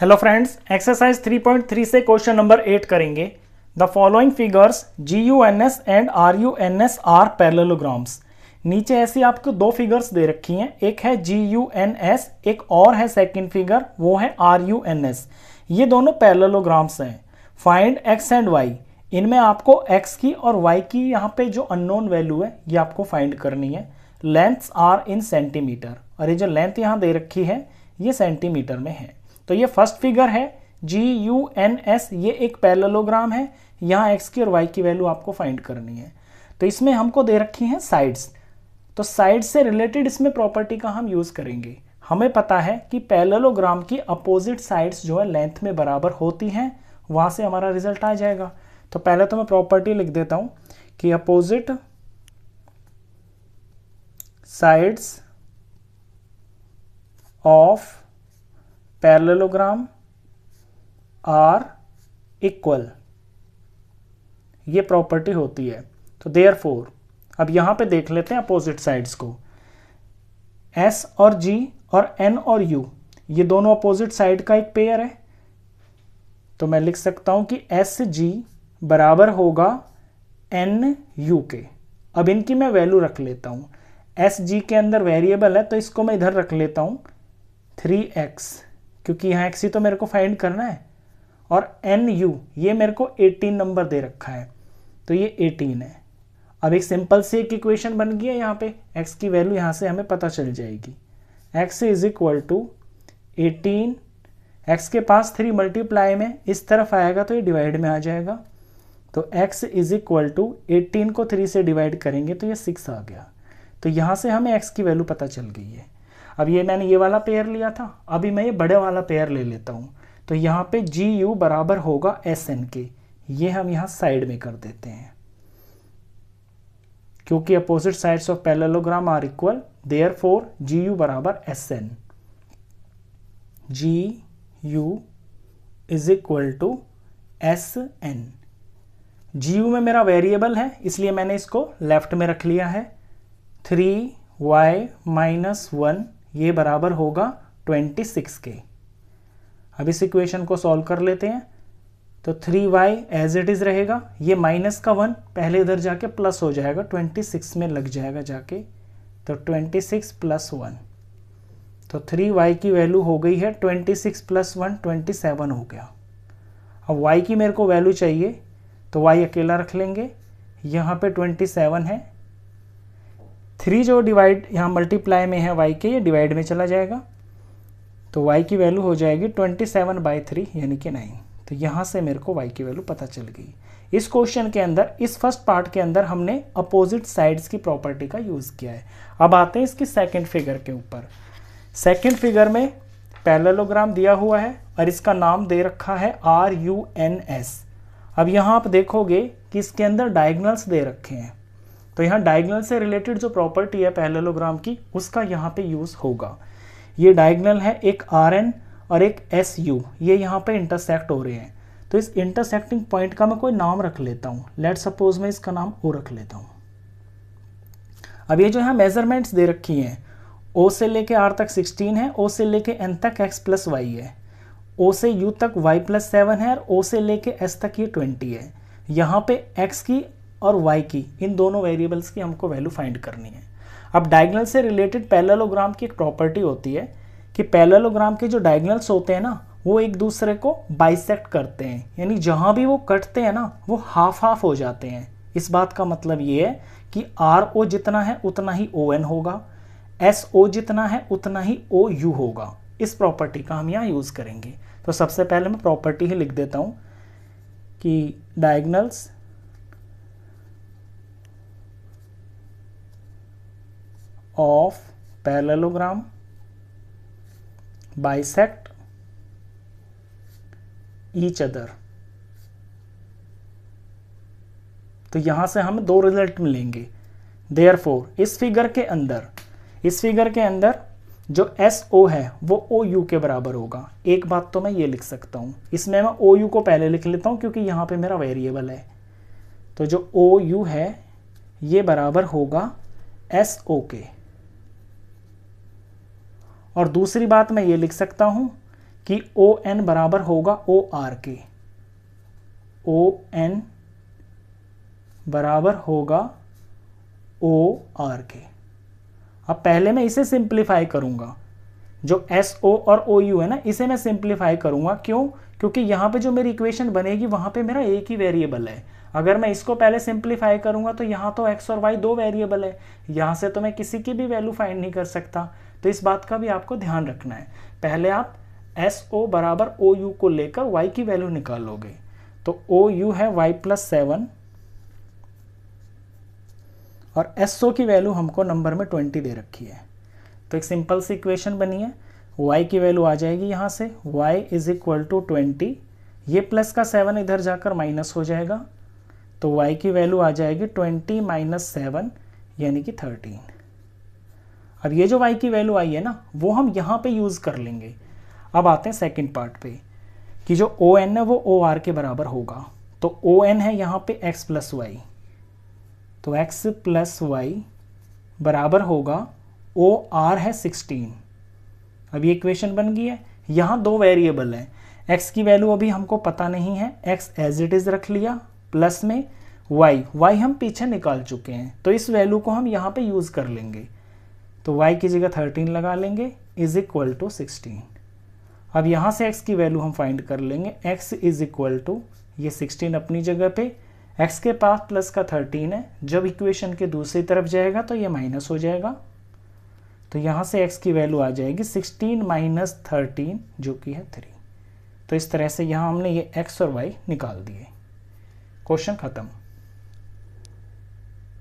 hello friends exercise 3.3 से question number eight करेंगे the following figures G U N S and R U N S are parallelograms नीचे ऐसी आपको दो figures दे रखी हैं एक है जी यू एन एस एक और है सेकंड फिगर वो है आर यू एन एस ये दोनों पैरलोग्राम्स हैं फाइंड एक्स एंड वाई इनमें आपको एक्स की और वाई की यहाँ पे जो अननोन वैल्यू है ये आपको फाइंड करनी है लेंथ्स आर इन सेंटीमीटर और ये जो लेंथ यहाँ दे रखी है ये सेंटीमीटर में है तो ये फर्स्ट फिगर है जी यू एन एस ये एक पैरलोग्राम है यहाँ एक्स की और वाई की वैल्यू आपको फाइंड करनी है तो इसमें हमको दे रखी हैं साइड्स तो साइड से रिलेटेड इसमें प्रॉपर्टी का हम यूज़ करेंगे हमें पता है कि पैरलोग्राम की अपोजिट साइड्स जो है लेंथ में बराबर होती हैं वहाँ से हमारा रिजल्ट आ जाएगा तो पहले तो मैं प्रॉपर्टी लिख देता हूँ कि opposite sides of parallelogram are equal ये प्रॉपर्टी होती है तो देयर फोर अब यहां पे देख लेते हैं अपोजिट साइड्स को एस और जी और एन और यू ये दोनों अपोजिट साइड का एक पेयर है तो मैं लिख सकता हूं कि एस जी बराबर होगा एन यू के अब इनकी मैं वैल्यू रख लेता हूं एस जी के अंदर वेरिएबल है तो इसको मैं इधर रख लेता हूं थ्री एक्स क्योंकि यहाँ एक्सी तो मेरे को फाइंड करना है और एन यू ये मेरे को 18 नंबर दे रखा है तो ये 18 है अब एक सिंपल सी एक इक्वेशन बन गई है यहाँ पे एक्स की वैल्यू यहाँ से हमें पता चल जाएगी x is equal to eighteen x के पास थ्री मल्टीप्लाई में इस तरफ आएगा तो ये डिवाइड में आ जाएगा तो x is equal to eighteen को थ्री से डिवाइड करेंगे तो ये सिक्स आ गया तो यहाँ से हमें x की वैल्यू पता चल गई है अब ये मैंने ये वाला पेयर लिया था अभी मैं ये बड़े वाला पेयर ले लेता हूँ तो यहाँ पे जी यू बराबर होगा एस एन के ये हम यहाँ साइड में कर देते हैं क्योंकि opposite sides of parallelogram are equal therefore G U बराबर S N G U is equal to S N G U में मेरा वेरिएबल है इसलिए मैंने इसको लेफ्ट में रख लिया है थ्री वाई माइनस वन ये बराबर होगा 26 के अब इस इक्वेशन को सॉल्व कर लेते हैं तो three y as it is रहेगा ये माइनस का वन पहले इधर जाके प्लस हो जाएगा ट्वेंटी सिक्स में लग जाएगा जाके तो ट्वेंटी सिक्स प्लस वन तो थ्री वाई की वैल्यू हो गई है twenty six plus one twenty seven हो गया अब वाई की मेरे को वैल्यू चाहिए तो वाई अकेला रख लेंगे यहाँ पे ट्वेंटी सेवन है थ्री जो डिवाइड यहाँ मल्टीप्लाई में है वाई के ये डिवाइड में चला जाएगा तो वाई की वैल्यू हो जाएगी ट्वेंटी सेवन बाई थ्री यानी कि नाइन तो यहाँ से मेरे को वाई की वैल्यू पता चल गई इस क्वेश्चन के अंदर इस फर्स्ट पार्ट के अंदर हमने अपोजिट साइड्स की प्रॉपर्टी का यूज़ किया है अब आते हैं इसकी सेकेंड फिगर के ऊपर सेकेंड फिगर में पैरेललोग्राम दिया हुआ है और इसका नाम दे रखा है आर यू एन एस अब यहाँ आप देखोगे कि इसके अंदर डायग्नल्स दे रखे हैं तो यहाँ डायगनल से रिलेटेड जो प्रॉपर्टी है पैलेलोग्राम की उसका यहाँ पे यूज़ होगा ये डायगनल है एक आर एन और एक एस यू ये यहाँ पे इंटरसेक्ट हो रहे हैं तो इस इंटरसेक्टिंग पॉइंट का मैं कोई नाम रख लेता हूँ लेट सपोज मैं इसका नाम ओ रख लेता हूँ अब ये जो है मेजरमेंट्स दे रखी हैं ओ से लेके आर तक 16 है ओ से लेके एन तक एक्स प्लस वाई है ओ से यू तक वाई प्लस सेवन है और ओ से लेके एस तक ये 20 है यहाँ पे एक्स की और y की इन दोनों वेरिएबल्स की हमको वैल्यू फाइंड करनी है अब डायगनल से रिलेटेड पैलेलोग्राम की एक प्रॉपर्टी होती है कि पैलेलोग्राम के जो डायगनल्स होते हैं ना वो एक दूसरे को बाइसेक्ट करते हैं यानी जहाँ भी वो कटते हैं ना वो हाफ हाफ हो जाते हैं इस बात का मतलब ये है कि आर ओ जितना है उतना ही ओ एन होगा एस ओ जितना है उतना ही ओ यू होगा इस प्रॉपर्टी का हम यहाँ यूज़ करेंगे तो सबसे पहले मैं प्रॉपर्टी ही लिख देता हूँ कि diagonals of parallelogram bisect each other तो यहां से हम दो रिजल्ट मिलेंगे देयर फोर इस फिगर के अंदर इस फिगर के अंदर जो एस ओ है वो ओ यू के बराबर होगा एक बात तो मैं ये लिख सकता हूं इसमें मैं ओ यू को पहले लिख लेता हूं क्योंकि यहां पे मेरा वेरिएबल है तो जो ओ यू है ये बराबर होगा एस ओ के और दूसरी बात मैं ये लिख सकता हूं कि ओ एन बराबर होगा ओ आर के ओ एन बराबर होगा ओ आर के अब पहले मैं इसे सिंप्लीफाई करूंगा जो एस ओ और ओ यू है ना इसे मैं सिंप्लीफाई करूंगा क्यों क्योंकि यहां पे जो मेरी इक्वेशन बनेगी वहां पे मेरा एक ही वेरिएबल है अगर मैं इसको पहले सिंप्लीफाई करूंगा तो यहां तो एक्स और वाई दो वेरिएबल है यहां से तो मैं किसी की भी वैल्यू फाइंड नहीं कर सकता तो इस बात का भी आपको ध्यान रखना है पहले आप एस ओ बराबर ओ यू को लेकर वाई की वैल्यू निकालोगे तो ओ यू है वाई प्लस सेवन और एस ओ की वैल्यू हमको नंबर में ट्वेंटी दे रखी है तो एक सिंपल सी इक्वेशन बनी है y की वैल्यू आ जाएगी यहाँ से y is equal to twenty ये प्लस का सेवन इधर जाकर माइनस हो जाएगा तो y की वैल्यू आ जाएगी ट्वेंटी माइनस सेवन यानी कि थर्टीन अब ये जो वाई की वैल्यू आई है ना वो हम यहाँ पे यूज़ कर लेंगे अब आते हैं सेकंड पार्ट पे कि जो ओ एन है वो ओ आर के बराबर होगा तो ओ एन है यहाँ पे एक्स प्लस वाई तो एक्स प्लस वाई बराबर होगा ओ आर है सिक्सटीन अब ये इक्वेशन बन गई है यहाँ दो वेरिएबल हैं एक्स की वैल्यू अभी हमको पता नहीं है एक्स एज इट इज़ रख लिया प्लस में वाई वाई हम पीछे निकाल चुके हैं तो इस वैल्यू को हम यहाँ पे यूज़ कर लेंगे तो y की जगह 13 लगा लेंगे इज इक्वल टू सिक्सटीन अब यहाँ से x की वैल्यू हम फाइंड कर लेंगे x इज इक्वल टू ये 16 अपनी जगह पे x के पास प्लस का 13 है जब इक्वेशन के दूसरी तरफ जाएगा तो ये माइनस हो जाएगा तो यहाँ से x की वैल्यू आ जाएगी 16 माइनस थर्टीन जो कि है 3 तो इस तरह से यहाँ हमने ये x और y निकाल दिए क्वेश्चन ख़त्म